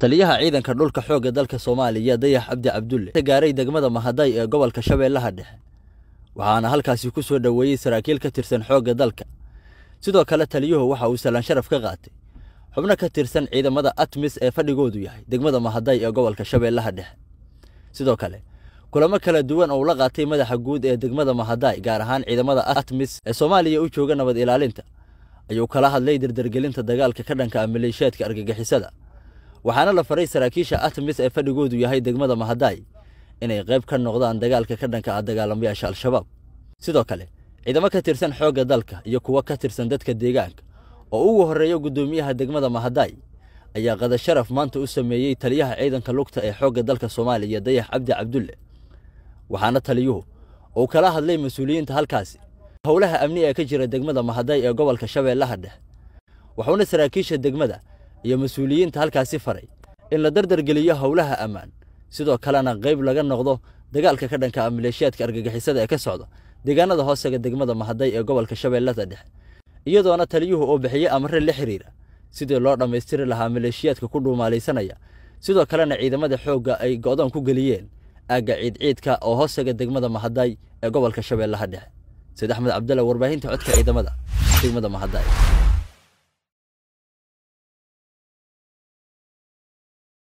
taliyaha ciidanka dhulka xoogga dalka soomaaliya dayax cabdi cabdulle gaaray degmada mahaday ee gobolka shabeellaha dhexe waxaana halkaasi ku soo dhoweeyey saraakiil ka tirsan xoogga dalka sidoo kale taliyuhu waxa uu salaan sharaf ka qaatay xubno ka tirsan ciidamada atmis ee fadhigoodu yahay degmada mahaday ee gobolka shabeellaha dhexe sidoo kale kulamo kala duwan oo ula qaatay madaxa guud ee degmada mahaday gaar ahaan ciidamada atmis ee soomaaliya u jooga nabad ilaalinta ayuu kala hadlay derdergelinta dagaalka ka dhanka ah maleeshiyaadka argagixisada waxaana la faray saraakiisha artemis ee fadhigoodu yahay degmada mahadaay inay qayb ka noqdaan dagaalka ka dhanka ah dagaalamayaasha al-shabaab sidoo kale ciidamo ka tirsan xoogga dalka iyo kuwo ka tirsan dadka deegaanka oo ugu horreeya guddoomiyaha degmada mahadaay ayaa qadasharaf maanta u sameeyey taliyaha ciidanka lugta ee xoogga dalka soomaaliya dayax cabdi cabdulle waxaana taliyuhu uu kala hadlay mas-uuliyiinta halkaasi howlaha amni ee ka jira degmada mahaday ee gobolka shabeellaha dhex wuxuuna saraakiisha degmada iyo mas-uuliyiinta halkaasi faray in la dardargeliyo howlaha ammaan sidoo kalena qayb laga noqdo dagaalka ka dhanka ah maleeshiyaadka argagixisada ee ka socda deegaanada hoosaga degmada mahaday ee gobolka shabeellada dhexe iyadoona taliyuhu oo bixiyey amare la xiriira sidii loo dhammaystiri lahaa maleeshiyaadka ku dhuumaalaysanaya sidoo kalena ciidamada xoogga ay go-doon ku geliyeen aagga ciidciidka oo hoosaga degmada mahaday ee gobolka shabeellaha dhexe sayd axmed cabdalla warbaahinta codka ciidamada degmada mahaday